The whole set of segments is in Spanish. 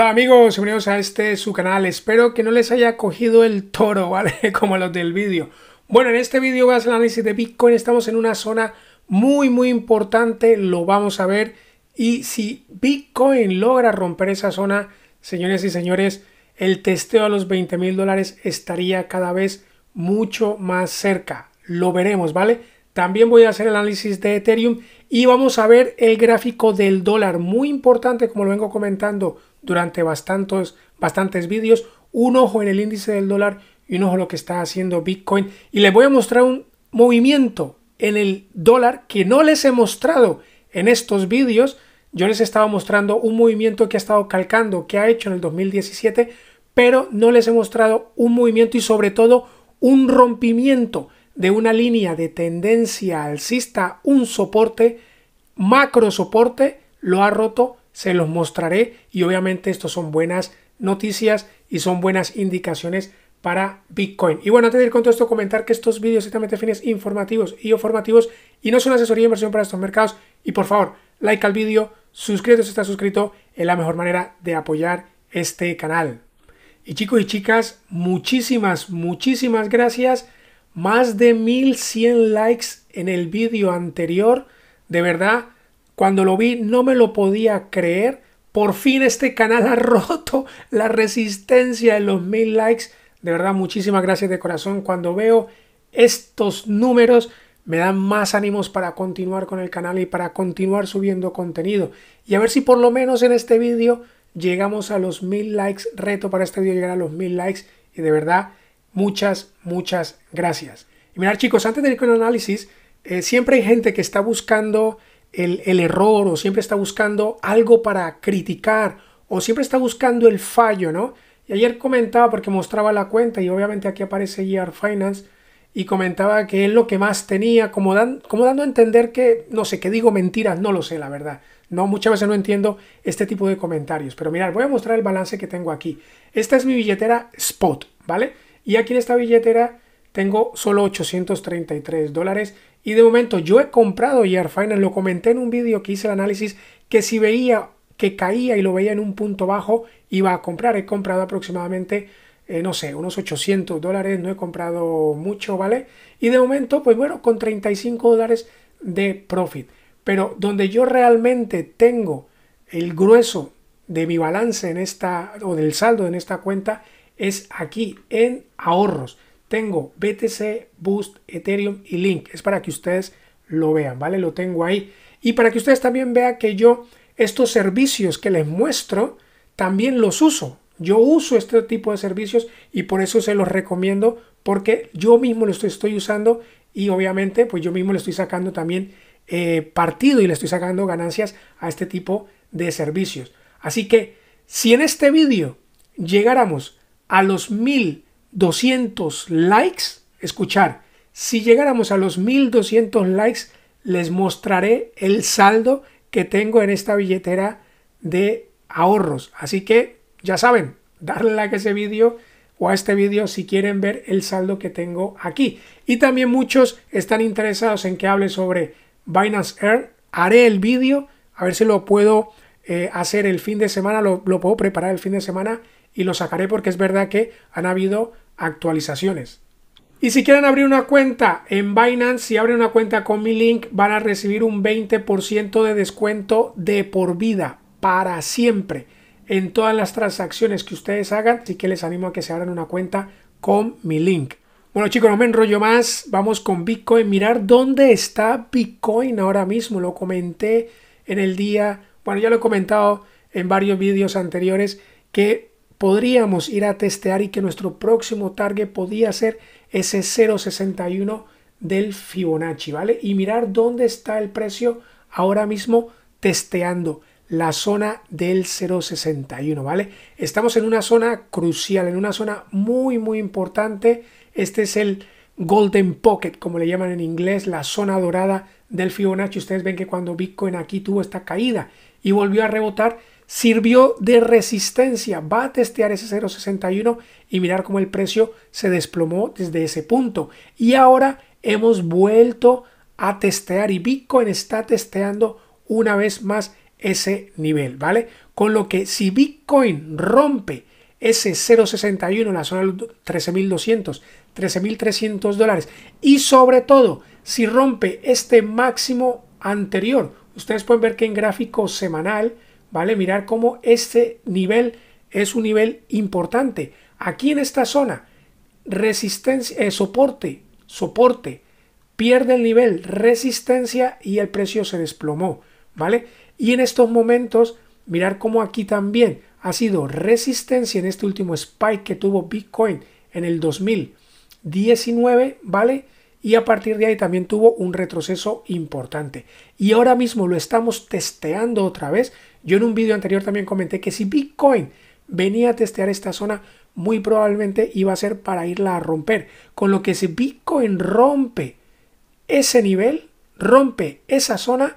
Hola amigos, bienvenidos a este su canal. Espero que no les haya cogido el toro, ¿vale? Como los del vídeo. Bueno, en este vídeo voy a hacer el análisis de Bitcoin. Estamos en una zona muy, muy importante. Lo vamos a ver. Y si Bitcoin logra romper esa zona, señores y señores, el testeo a los 20 mil dólares estaría cada vez mucho más cerca. Lo veremos, ¿vale? También voy a hacer el análisis de Ethereum y vamos a ver el gráfico del dólar. Muy importante, como lo vengo comentando durante bastantes, bastantes vídeos, un ojo en el índice del dólar y un ojo en lo que está haciendo Bitcoin. Y les voy a mostrar un movimiento en el dólar que no les he mostrado en estos vídeos. Yo les estaba mostrando un movimiento que ha estado calcando, que ha hecho en el 2017, pero no les he mostrado un movimiento y sobre todo un rompimiento de una línea de tendencia alcista, un soporte, macro soporte, lo ha roto se los mostraré y obviamente estos son buenas noticias y son buenas indicaciones para Bitcoin. Y bueno, antes de ir con todo esto, comentar que estos vídeos exactamente fines informativos y o y no son asesoría de inversión para estos mercados. Y por favor, like al vídeo, suscríbete si estás suscrito, es la mejor manera de apoyar este canal. Y chicos y chicas, muchísimas, muchísimas gracias. Más de 1100 likes en el vídeo anterior. De verdad, cuando lo vi no me lo podía creer. Por fin este canal ha roto la resistencia de los mil likes. De verdad, muchísimas gracias de corazón. Cuando veo estos números me dan más ánimos para continuar con el canal y para continuar subiendo contenido. Y a ver si por lo menos en este vídeo llegamos a los mil likes. Reto para este vídeo llegar a los mil likes. Y de verdad, muchas, muchas gracias. Y mirar chicos, antes de ir con el análisis, eh, siempre hay gente que está buscando el, error o siempre está buscando algo para criticar o siempre está buscando el fallo, ¿no? Y ayer comentaba porque mostraba la cuenta y obviamente aquí aparece GR Finance y comentaba que es lo que más tenía, como, dan, como dando a entender que, no sé, qué digo mentiras, no lo sé, la verdad. No, muchas veces no entiendo este tipo de comentarios. Pero mirar voy a mostrar el balance que tengo aquí. Esta es mi billetera Spot, ¿vale? Y aquí en esta billetera tengo solo 833 dólares. Y de momento yo he comprado Year Finance, lo comenté en un vídeo que hice el análisis, que si veía que caía y lo veía en un punto bajo, iba a comprar. He comprado aproximadamente, eh, no sé, unos 800 dólares, no he comprado mucho, ¿vale? Y de momento, pues bueno, con 35 dólares de profit. Pero donde yo realmente tengo el grueso de mi balance en esta, o del saldo en esta cuenta, es aquí, en ahorros tengo BTC, Boost, Ethereum y Link. Es para que ustedes lo vean, ¿vale? Lo tengo ahí. Y para que ustedes también vean que yo estos servicios que les muestro, también los uso. Yo uso este tipo de servicios y por eso se los recomiendo porque yo mismo lo estoy, usando y obviamente pues yo mismo le estoy sacando también eh, partido y le estoy sacando ganancias a este tipo de servicios. Así que si en este vídeo llegáramos a los mil 200 likes, escuchar, si llegáramos a los 1200 likes, les mostraré el saldo que tengo en esta billetera de ahorros. Así que ya saben, darle like a ese vídeo o a este vídeo si quieren ver el saldo que tengo aquí. Y también muchos están interesados en que hable sobre Binance Air. Haré el vídeo, a ver si lo puedo eh, hacer el fin de semana, lo puedo preparar el fin de semana y lo sacaré porque es verdad que han habido actualizaciones. Y si quieren abrir una cuenta en Binance, si abren una cuenta con mi link, van a recibir un 20% de descuento de por vida, para siempre, en todas las transacciones que ustedes hagan. Así que les animo a que se abran una cuenta con mi link. Bueno chicos, no me enrollo más, vamos con Bitcoin. Mirar dónde está Bitcoin ahora mismo. Lo comenté en el día, bueno, ya lo he comentado en varios vídeos anteriores, que podríamos ir a testear y que nuestro próximo target podía ser ese 0.61 del Fibonacci, ¿vale? Y mirar dónde está el precio ahora mismo testeando la zona del 0.61, ¿vale? Estamos en una zona crucial, en una zona muy, muy importante. Este es el Golden Pocket, como le llaman en inglés, la zona dorada del Fibonacci. Ustedes ven que cuando Bitcoin aquí tuvo esta caída y volvió a rebotar, sirvió de resistencia. Va a testear ese 0.61 y mirar cómo el precio se desplomó desde ese punto. Y ahora hemos vuelto a testear y Bitcoin está testeando una vez más ese nivel, ¿vale? Con lo que si Bitcoin rompe ese 0.61 en la zona de 13.200, 13.300 dólares y sobre todo si rompe este máximo anterior, ustedes pueden ver que en gráfico semanal ¿vale? Mirar cómo este nivel es un nivel importante. Aquí en esta zona, resistencia, eh, soporte, soporte, pierde el nivel, resistencia y el precio se desplomó, ¿vale? Y en estos momentos, mirar cómo aquí también ha sido resistencia en este último spike que tuvo Bitcoin en el 2019, ¿vale? Y a partir de ahí también tuvo un retroceso importante. Y ahora mismo lo estamos testeando otra vez yo en un vídeo anterior también comenté que si Bitcoin venía a testear esta zona, muy probablemente iba a ser para irla a romper. Con lo que si Bitcoin rompe ese nivel, rompe esa zona,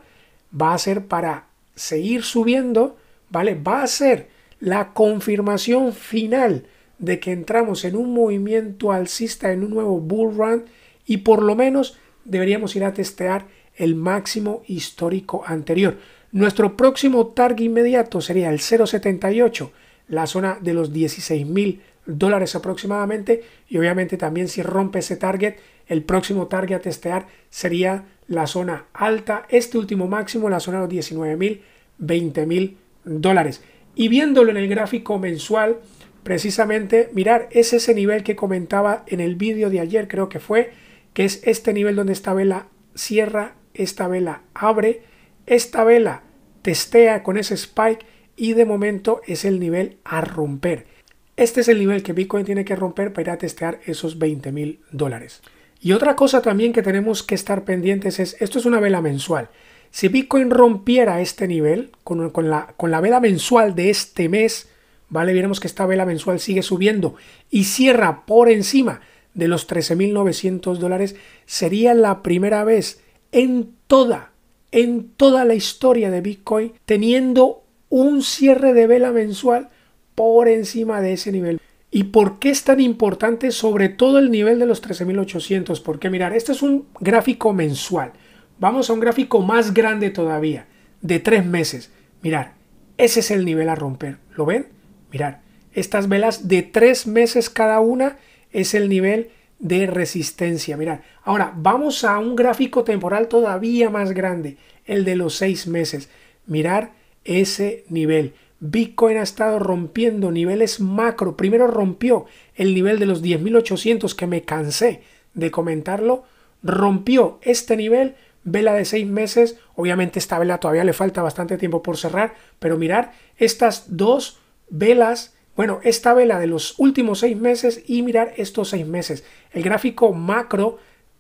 va a ser para seguir subiendo, ¿vale? Va a ser la confirmación final de que entramos en un movimiento alcista, en un nuevo bull run y por lo menos deberíamos ir a testear el máximo histórico anterior. Nuestro próximo target inmediato sería el 0.78, la zona de los 16 mil dólares aproximadamente. Y obviamente también si rompe ese target, el próximo target a testear sería la zona alta, este último máximo, la zona de los 19 mil, mil dólares. Y viéndolo en el gráfico mensual, precisamente mirar es ese nivel que comentaba en el vídeo de ayer, creo que fue, que es este nivel donde esta vela cierra, esta vela abre esta vela testea con ese spike y de momento es el nivel a romper. Este es el nivel que Bitcoin tiene que romper para ir a testear esos 20 mil dólares. Y otra cosa también que tenemos que estar pendientes es, esto es una vela mensual. Si Bitcoin rompiera este nivel con, la, con la vela mensual de este mes, ¿vale? Veremos que esta vela mensual sigue subiendo y cierra por encima de los 13.900 dólares. Sería la primera vez en toda en toda la historia de Bitcoin teniendo un cierre de vela mensual por encima de ese nivel. ¿Y por qué es tan importante sobre todo el nivel de los 13.800? Porque mirar, este es un gráfico mensual. Vamos a un gráfico más grande todavía, de tres meses. Mirar, ese es el nivel a romper. ¿Lo ven? Mirar, estas velas de tres meses cada una es el nivel de resistencia. Mirar, ahora vamos a un gráfico temporal todavía más grande el de los seis meses. Mirar ese nivel. Bitcoin ha estado rompiendo niveles macro. Primero rompió el nivel de los 10.800 que me cansé de comentarlo. Rompió este nivel, vela de seis meses. Obviamente esta vela todavía le falta bastante tiempo por cerrar, pero mirar estas dos velas bueno, esta vela de los últimos seis meses y mirar estos seis meses. El gráfico macro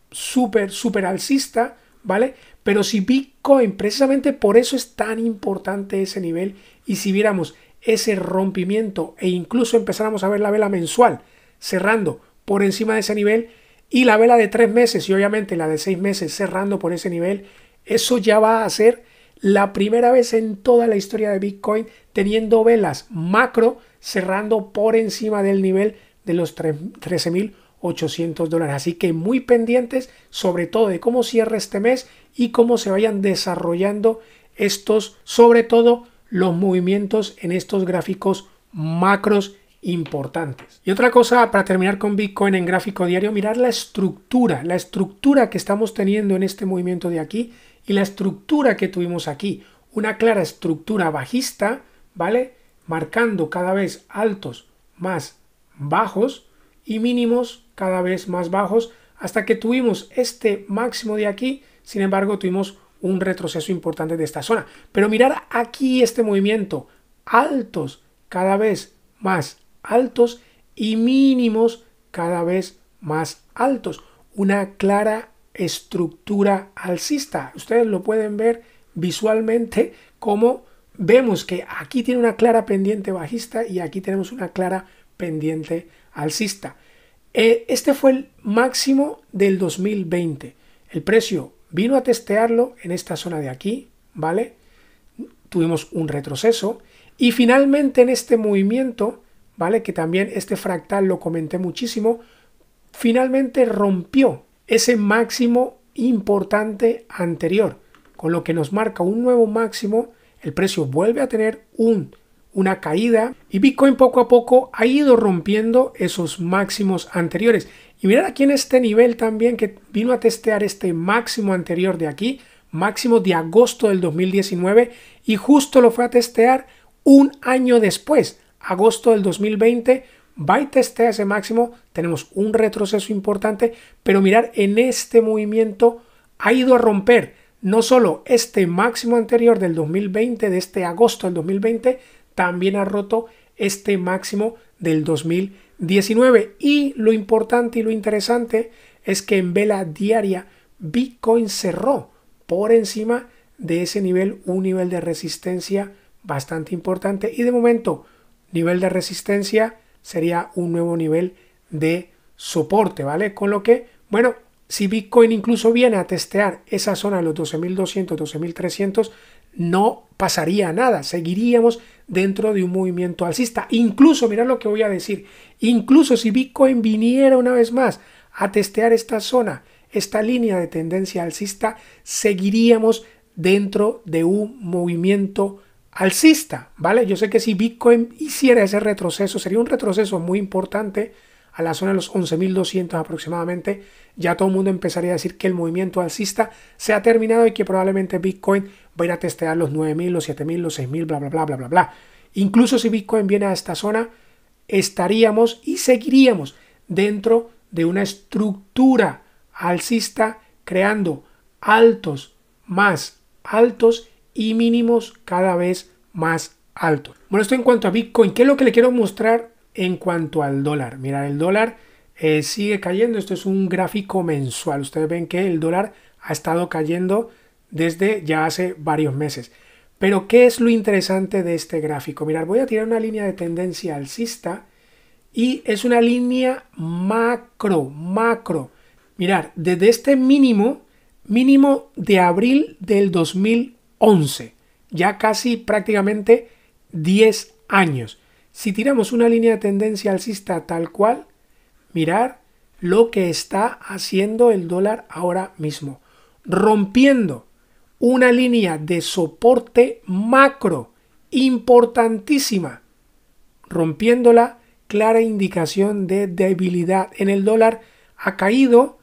súper, súper alcista, ¿vale? Pero si Bitcoin, precisamente por eso es tan importante ese nivel, y si viéramos ese rompimiento e incluso empezáramos a ver la vela mensual cerrando por encima de ese nivel y la vela de tres meses y obviamente la de seis meses cerrando por ese nivel, eso ya va a ser la primera vez en toda la historia de Bitcoin teniendo velas macro cerrando por encima del nivel de los 13.000 800 dólares. Así que muy pendientes sobre todo de cómo cierra este mes y cómo se vayan desarrollando estos, sobre todo los movimientos en estos gráficos macros importantes. Y otra cosa para terminar con Bitcoin en gráfico diario, mirar la estructura, la estructura que estamos teniendo en este movimiento de aquí y la estructura que tuvimos aquí. Una clara estructura bajista, ¿vale? Marcando cada vez altos más bajos, y mínimos cada vez más bajos hasta que tuvimos este máximo de aquí, sin embargo tuvimos un retroceso importante de esta zona. Pero mirar aquí este movimiento, altos cada vez más altos y mínimos cada vez más altos. Una clara estructura alcista. Ustedes lo pueden ver visualmente como vemos que aquí tiene una clara pendiente bajista y aquí tenemos una clara pendiente alcista. Eh, este fue el máximo del 2020. El precio vino a testearlo en esta zona de aquí, ¿vale? Tuvimos un retroceso y finalmente en este movimiento, ¿vale? Que también este fractal lo comenté muchísimo, finalmente rompió ese máximo importante anterior, con lo que nos marca un nuevo máximo, el precio vuelve a tener un una caída y Bitcoin poco a poco ha ido rompiendo esos máximos anteriores. Y mirar aquí en este nivel también que vino a testear este máximo anterior de aquí, máximo de agosto del 2019 y justo lo fue a testear un año después, agosto del 2020. Va y testea ese máximo, tenemos un retroceso importante, pero mirar en este movimiento ha ido a romper no solo este máximo anterior del 2020, de este agosto del 2020, también ha roto este máximo del 2019. Y lo importante y lo interesante es que en vela diaria Bitcoin cerró por encima de ese nivel, un nivel de resistencia bastante importante. Y de momento, nivel de resistencia sería un nuevo nivel de soporte, ¿vale? Con lo que, bueno, si Bitcoin incluso viene a testear esa zona de los 12.200, 12.300, no pasaría nada. Seguiríamos dentro de un movimiento alcista. Incluso, mira lo que voy a decir, incluso si Bitcoin viniera una vez más a testear esta zona, esta línea de tendencia alcista, seguiríamos dentro de un movimiento alcista, ¿vale? Yo sé que si Bitcoin hiciera ese retroceso, sería un retroceso muy importante, a la zona de los 11.200 aproximadamente, ya todo el mundo empezaría a decir que el movimiento alcista se ha terminado y que probablemente Bitcoin va a ir a testear los 9.000, los 7.000, los 6.000, bla, bla, bla, bla, bla, bla. Incluso si Bitcoin viene a esta zona, estaríamos y seguiríamos dentro de una estructura alcista creando altos más altos y mínimos cada vez más altos. Bueno, esto en cuanto a Bitcoin, ¿qué es lo que le quiero mostrar en cuanto al dólar. Mirar el dólar eh, sigue cayendo. Esto es un gráfico mensual. Ustedes ven que el dólar ha estado cayendo desde ya hace varios meses. Pero ¿qué es lo interesante de este gráfico? Mirar, voy a tirar una línea de tendencia alcista y es una línea macro, macro. Mirar, desde este mínimo, mínimo de abril del 2011, ya casi prácticamente 10 años. Si tiramos una línea de tendencia alcista tal cual, mirar lo que está haciendo el dólar ahora mismo, rompiendo una línea de soporte macro importantísima, rompiéndola, clara indicación de debilidad en el dólar, ha caído,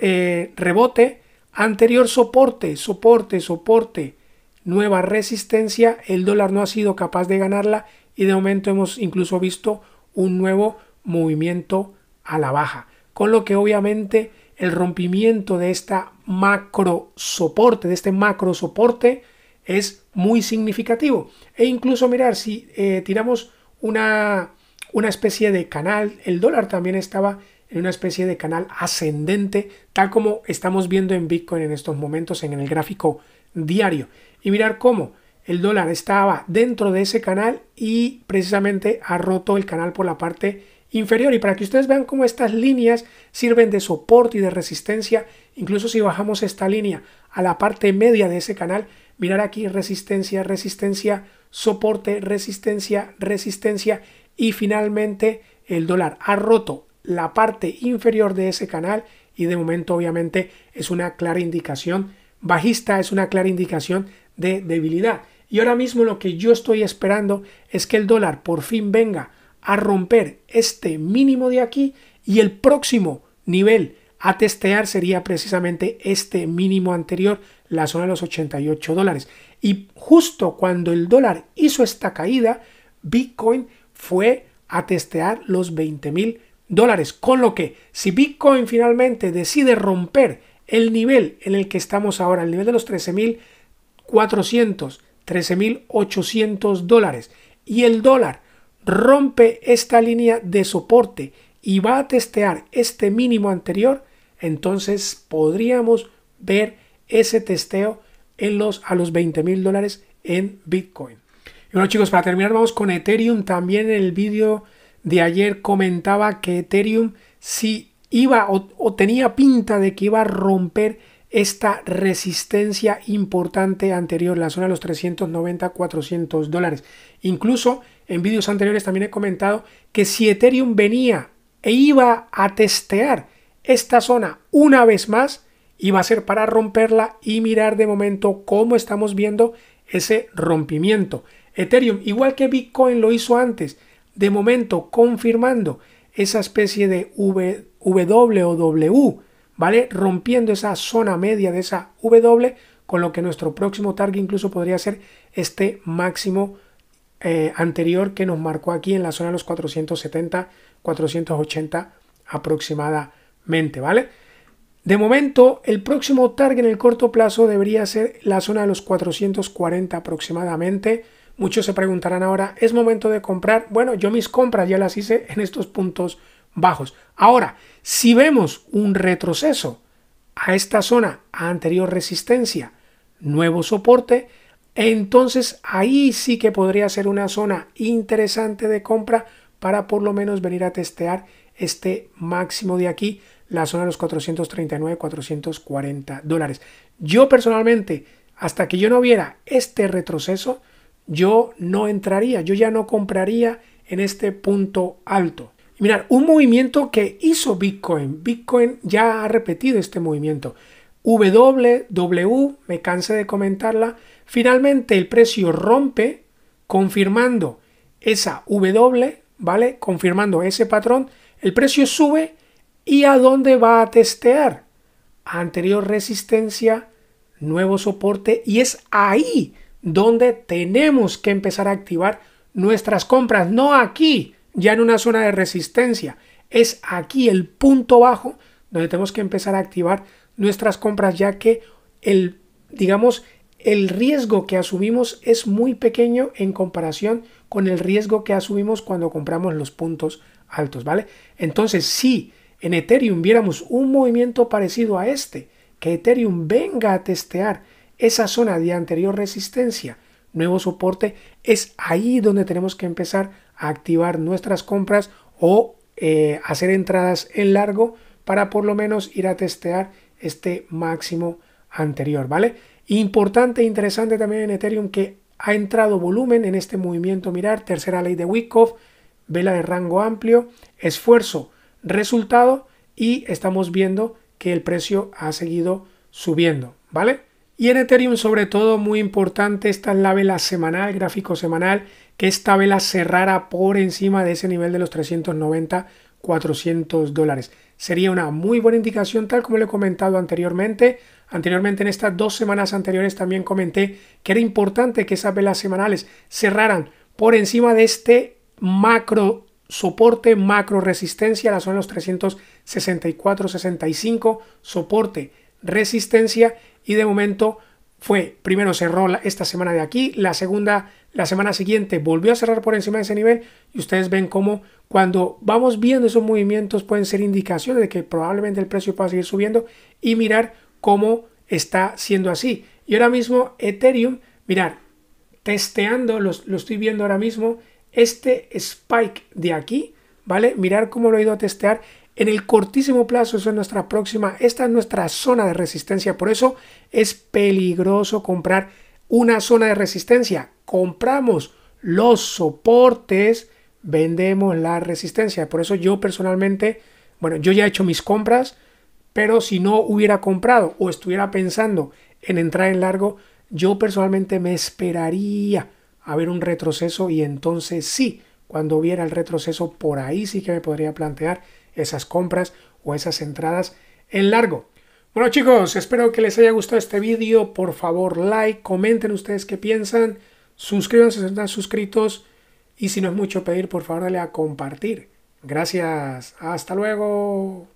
eh, rebote, anterior soporte, soporte, soporte, nueva resistencia, el dólar no ha sido capaz de ganarla y de momento hemos incluso visto un nuevo movimiento a la baja, con lo que obviamente el rompimiento de esta macro soporte, de este macro soporte es muy significativo. E incluso mirar, si eh, tiramos una, una especie de canal, el dólar también estaba en una especie de canal ascendente, tal como estamos viendo en Bitcoin en estos momentos en el gráfico diario. Y mirar cómo el dólar estaba dentro de ese canal y precisamente ha roto el canal por la parte inferior. Y para que ustedes vean cómo estas líneas sirven de soporte y de resistencia, incluso si bajamos esta línea a la parte media de ese canal, mirar aquí resistencia, resistencia, soporte, resistencia, resistencia y finalmente el dólar ha roto la parte inferior de ese canal y de momento obviamente es una clara indicación bajista, es una clara indicación de debilidad. Y ahora mismo lo que yo estoy esperando es que el dólar por fin venga a romper este mínimo de aquí y el próximo nivel a testear sería precisamente este mínimo anterior, la zona de los 88 dólares. Y justo cuando el dólar hizo esta caída, Bitcoin fue a testear los 20 mil dólares. Con lo que si Bitcoin finalmente decide romper el nivel en el que estamos ahora, el nivel de los 13.400 13.800 dólares. Y el dólar rompe esta línea de soporte y va a testear este mínimo anterior, entonces podríamos ver ese testeo en los, a los 20.000 dólares en Bitcoin. Y bueno chicos, para terminar vamos con Ethereum. También en el vídeo de ayer comentaba que Ethereum si iba o, o tenía pinta de que iba a romper esta resistencia importante anterior, la zona de los 390, 400 dólares. Incluso en vídeos anteriores también he comentado que si Ethereum venía e iba a testear esta zona una vez más, iba a ser para romperla y mirar de momento cómo estamos viendo ese rompimiento. Ethereum, igual que Bitcoin lo hizo antes, de momento confirmando esa especie de w, W ¿vale? Rompiendo esa zona media de esa W, con lo que nuestro próximo target incluso podría ser este máximo eh, anterior que nos marcó aquí en la zona de los 470, 480 aproximadamente, ¿vale? De momento, el próximo target en el corto plazo debería ser la zona de los 440 aproximadamente. Muchos se preguntarán ahora, ¿es momento de comprar? Bueno, yo mis compras ya las hice en estos puntos bajos. Ahora, si vemos un retroceso a esta zona a anterior resistencia, nuevo soporte, entonces ahí sí que podría ser una zona interesante de compra para por lo menos venir a testear este máximo de aquí, la zona de los 439, 440 dólares. Yo personalmente, hasta que yo no viera este retroceso, yo no entraría, yo ya no compraría en este punto alto. Mirar, un movimiento que hizo Bitcoin. Bitcoin ya ha repetido este movimiento. W, me cansé de comentarla. Finalmente el precio rompe confirmando esa W, ¿vale? Confirmando ese patrón. El precio sube y a dónde va a testear. Anterior resistencia, nuevo soporte y es ahí donde tenemos que empezar a activar nuestras compras, no aquí ya en una zona de resistencia. Es aquí el punto bajo donde tenemos que empezar a activar nuestras compras ya que el, digamos, el riesgo que asumimos es muy pequeño en comparación con el riesgo que asumimos cuando compramos los puntos altos, ¿vale? Entonces, si en Ethereum viéramos un movimiento parecido a este, que Ethereum venga a testear esa zona de anterior resistencia, nuevo soporte, es ahí donde tenemos que empezar activar nuestras compras o eh, hacer entradas en largo para por lo menos ir a testear este máximo anterior, ¿vale? Importante e interesante también en Ethereum que ha entrado volumen en este movimiento mirar, tercera ley de Wyckoff, vela de rango amplio, esfuerzo, resultado y estamos viendo que el precio ha seguido subiendo, ¿vale? Y en Ethereum sobre todo muy importante, esta es la vela semanal, gráfico semanal, que esta vela cerrara por encima de ese nivel de los 390, 400 dólares. Sería una muy buena indicación, tal como lo he comentado anteriormente. Anteriormente en estas dos semanas anteriores también comenté que era importante que esas velas semanales cerraran por encima de este macro soporte, macro resistencia, la zona de los 364, 65, soporte, resistencia y de momento fue, primero cerró esta semana de aquí, la segunda, la semana siguiente volvió a cerrar por encima de ese nivel y ustedes ven cómo cuando vamos viendo esos movimientos pueden ser indicaciones de que probablemente el precio pueda seguir subiendo y mirar cómo está siendo así. Y ahora mismo Ethereum, mirar, testeando, lo, lo estoy viendo ahora mismo, este spike de aquí, ¿vale? Mirar cómo lo he ido a testear en el cortísimo plazo, eso es nuestra próxima, esta es nuestra zona de resistencia. Por eso es peligroso comprar una zona de resistencia. Compramos los soportes, vendemos la resistencia. Por eso yo personalmente, bueno, yo ya he hecho mis compras, pero si no hubiera comprado o estuviera pensando en entrar en largo, yo personalmente me esperaría a ver un retroceso y entonces sí, cuando hubiera el retroceso por ahí sí que me podría plantear esas compras o esas entradas en largo. Bueno chicos, espero que les haya gustado este vídeo. Por favor, like, comenten ustedes qué piensan, suscríbanse si están suscritos y si no es mucho pedir, por favor, dale a compartir. Gracias, hasta luego.